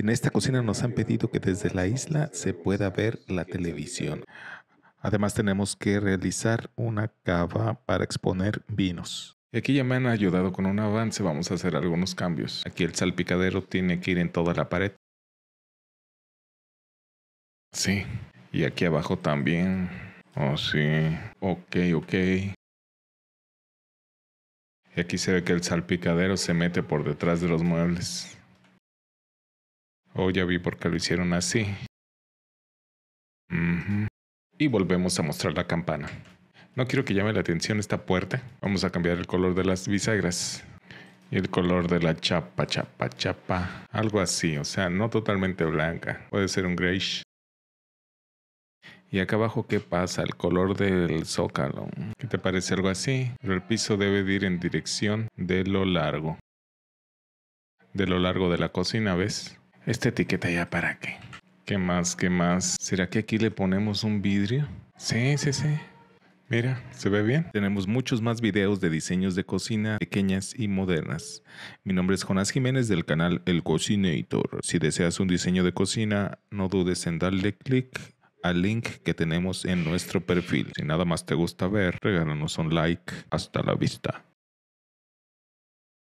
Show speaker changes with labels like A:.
A: En esta cocina nos han pedido que desde la isla se pueda ver la televisión. Además tenemos que realizar una cava para exponer vinos. Aquí ya me han ayudado con un avance, vamos a hacer algunos cambios. Aquí el salpicadero tiene que ir en toda la pared.
B: Sí, y aquí abajo también. Oh, sí. Ok, ok.
C: Y aquí se ve que el salpicadero se mete por detrás de los muebles.
A: Oh, ya vi por qué lo hicieron así. Y volvemos a mostrar la campana. No quiero que llame la atención esta puerta. Vamos a cambiar el color de las bisagras. Y el color de la chapa, chapa, chapa. Algo así, o sea, no totalmente blanca. Puede ser un grayish. Y acá abajo, ¿qué pasa? El color del zócalo. ¿Qué te parece algo así? Pero el piso debe ir en dirección de lo largo. De lo largo de la cocina, ¿ves? Esta etiqueta ya para qué. ¿Qué más? ¿Qué más? ¿Será que aquí le ponemos un vidrio?
D: Sí, sí, sí. Mira,
A: se ve bien. Tenemos muchos más videos de diseños de cocina pequeñas y modernas. Mi nombre es Jonás Jiménez del canal El Cocinator. Si deseas un diseño de cocina, no dudes en darle clic al link que tenemos en
B: nuestro perfil. Si nada más te gusta ver, regálanos un like. Hasta la vista.